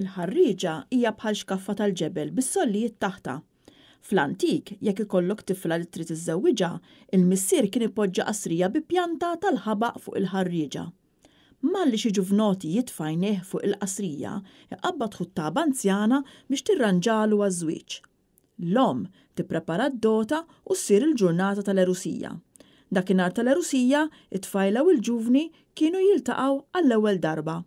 Il-ħarriġa hija bħal xkaffa tal-ġebel bis-sollijiet taħta. Fl-antik, jekk ikollok tifla li trid iżewwiġha, il-missier kien ipoġġa qasrija bi pjanta tal-ħabaq fuq il-ħarriġa. Malli xi ġuvnoti jitfajneh fuq il-qasrija, tħut taba anzjana biex tirranġalu għaż-żwieġ. L-om tipprepara d-dota u ssir il-ġurnata tal-erusija. Dakinhar tal-erusija, it-tfajla u l-ġuvni kienu jiltaqgħu għall-ewwel darba.